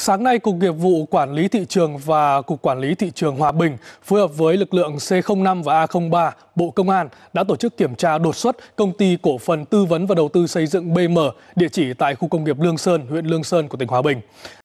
Sáng nay, Cục Nghiệp vụ Quản lý Thị trường và Cục Quản lý Thị trường Hòa Bình phối hợp với lực lượng C05 và A03 Bộ Công an đã tổ chức kiểm tra đột xuất công ty cổ phần tư vấn và đầu tư xây dựng BM địa chỉ tại khu công nghiệp Lương Sơn, huyện Lương Sơn của tỉnh Hòa Bình.